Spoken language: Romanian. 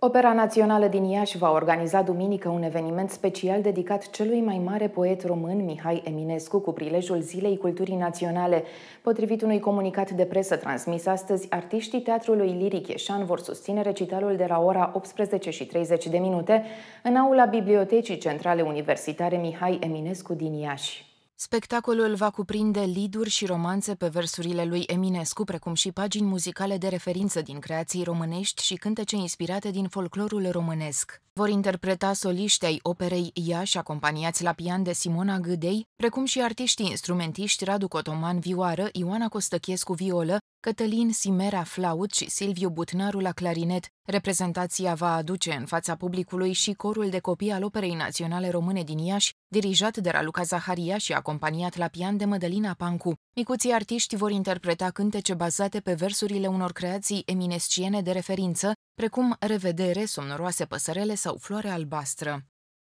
Opera Națională din Iași va organiza duminică un eveniment special dedicat celui mai mare poet român Mihai Eminescu cu prilejul Zilei Culturii Naționale. Potrivit unui comunicat de presă transmis astăzi, artiștii Teatrului Liric Ieșan vor susține recitalul de la ora 18:30 de minute în aula Bibliotecii Centrale Universitare Mihai Eminescu din Iași. Spectacolul va cuprinde liduri și romanțe pe versurile lui Eminescu, precum și pagini muzicale de referință din creații românești și cântece inspirate din folclorul românesc. Vor interpreta soliști operei Iași acompaniați la pian de Simona Gâdei, precum și artiștii instrumentiști Radu Cotoman vioară, Ioana Costăchescu violă, Cătălin Simera flaut și Silviu Butnaru la clarinet. Reprezentația va aduce în fața publicului și corul de copii al Operei Naționale Române din Iași, dirijat de Raluca Zaharia și acompaniat la pian de Mădălina Pancu. Micuții artiști vor interpreta cântece bazate pe versurile unor creații eminesciene de referință, precum revedere, somnoroase păsărele sau floare albastră.